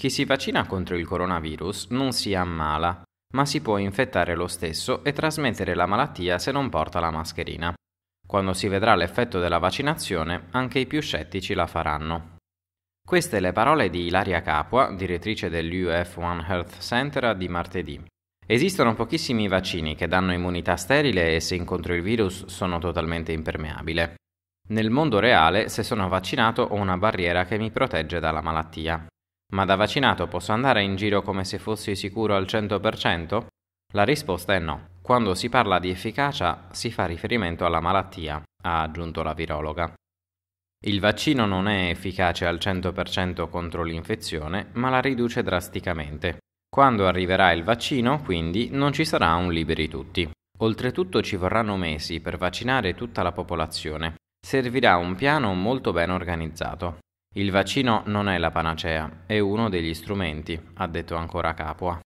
Chi si vaccina contro il coronavirus non si ammala, ma si può infettare lo stesso e trasmettere la malattia se non porta la mascherina. Quando si vedrà l'effetto della vaccinazione, anche i più scettici la faranno. Queste le parole di Ilaria Capua, direttrice dell'UF One Health Center di martedì. Esistono pochissimi vaccini che danno immunità sterile e se incontro il virus sono totalmente impermeabile. Nel mondo reale, se sono vaccinato, ho una barriera che mi protegge dalla malattia. Ma da vaccinato posso andare in giro come se fossi sicuro al 100%? La risposta è no. Quando si parla di efficacia si fa riferimento alla malattia, ha aggiunto la virologa. Il vaccino non è efficace al 100% contro l'infezione, ma la riduce drasticamente. Quando arriverà il vaccino, quindi, non ci sarà un liberi tutti. Oltretutto ci vorranno mesi per vaccinare tutta la popolazione. Servirà un piano molto ben organizzato. Il vaccino non è la panacea, è uno degli strumenti, ha detto ancora Capua.